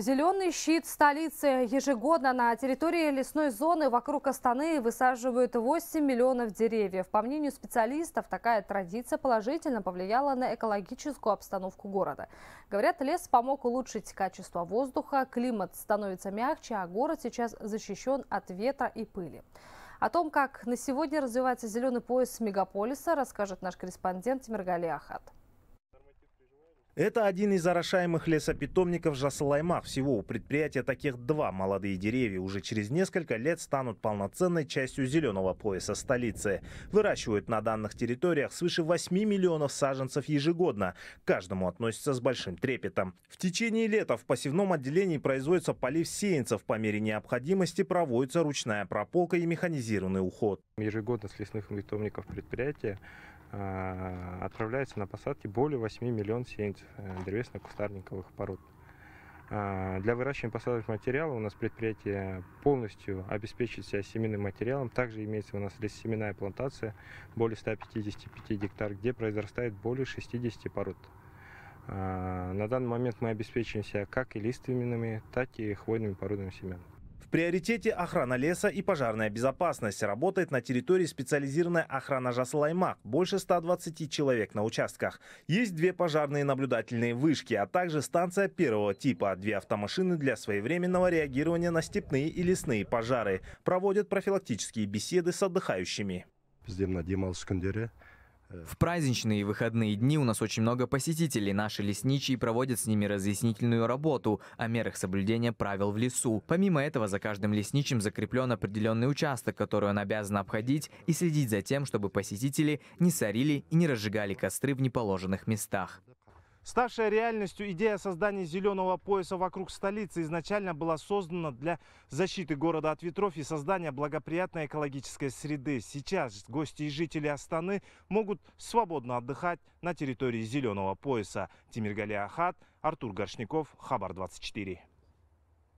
Зеленый щит столицы. Ежегодно на территории лесной зоны вокруг Астаны высаживают 8 миллионов деревьев. По мнению специалистов, такая традиция положительно повлияла на экологическую обстановку города. Говорят, лес помог улучшить качество воздуха, климат становится мягче, а город сейчас защищен от ветра и пыли. О том, как на сегодня развивается зеленый пояс мегаполиса, расскажет наш корреспондент Миргали Ахат. Это один из орошаемых лесопитомников Жасалайма. Всего у предприятия таких два молодые деревья уже через несколько лет станут полноценной частью зеленого пояса столицы. Выращивают на данных территориях свыше 8 миллионов саженцев ежегодно. К каждому относятся с большим трепетом. В течение лета в посевном отделении производится полив сеянцев. По мере необходимости проводится ручная прополка и механизированный уход. Ежегодно с лесных питомников предприятия а, отправляется на посадки более 8 миллион сеянцев э, древесно-кустарниковых пород. А, для выращивания посадочного материала у нас предприятие полностью обеспечит себя семенным материалом. Также имеется у нас лессеменная плантация более 155 гектар, где произрастает более 60 пород. А, на данный момент мы обеспечиваем себя как и лиственными, так и хвойными породами семян приоритете охрана леса и пожарная безопасность. Работает на территории специализированная охрана Жасалаймак. Больше 120 человек на участках. Есть две пожарные наблюдательные вышки, а также станция первого типа. Две автомашины для своевременного реагирования на степные и лесные пожары. Проводят профилактические беседы с отдыхающими. В праздничные и выходные дни у нас очень много посетителей. Наши лесничие проводят с ними разъяснительную работу о мерах соблюдения правил в лесу. Помимо этого, за каждым лесничим закреплен определенный участок, который он обязан обходить и следить за тем, чтобы посетители не сорили и не разжигали костры в неположенных местах. Ставшая реальностью идея создания зеленого пояса вокруг столицы изначально была создана для защиты города от ветров и создания благоприятной экологической среды. Сейчас гости и жители Астаны могут свободно отдыхать на территории зеленого пояса. Тимир Галиахат, Артур Горшников, Хабар 24.